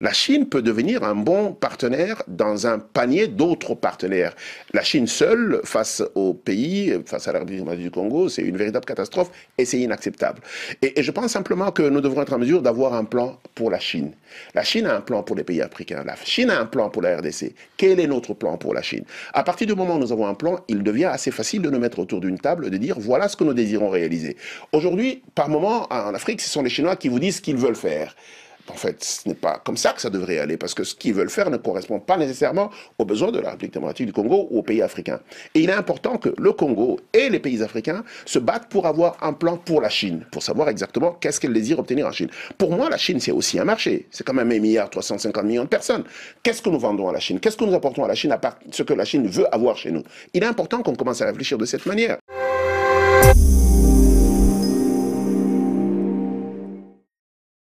la Chine peut devenir un bon partenaire dans un panier d'autres partenaires. La Chine seule, face au pays, face à la République du Congo, c'est une véritable catastrophe et c'est inacceptable. Et, je pense simplement que nous devrons être en mesure d'avoir un plan pour la Chine. La Chine a un plan pour les pays africains. La Chine a un plan pour la RDC. Quel est notre plan pour la Chine À partir du moment où nous avons un plan, il devient assez facile de nous mettre autour d'une table, et de dire voilà ce que nous désirons réaliser. Aujourd'hui, par moment, en Afrique, ce sont les Chinois qui vous disent ce qu'ils veulent faire. En fait, ce n'est pas comme ça que ça devrait aller, parce que ce qu'ils veulent faire ne correspond pas nécessairement aux besoins de la République démocratique du Congo ou aux pays africains. Et il est important que le Congo et les pays africains se battent pour avoir un plan pour la Chine, pour savoir exactement qu'est-ce qu'elle désire obtenir en Chine. Pour moi, la Chine, c'est aussi un marché. C'est quand même un milliard 350 millions de personnes. Qu'est-ce que nous vendons à la Chine Qu'est-ce que nous apportons à la Chine à part ce que la Chine veut avoir chez nous Il est important qu'on commence à réfléchir de cette manière.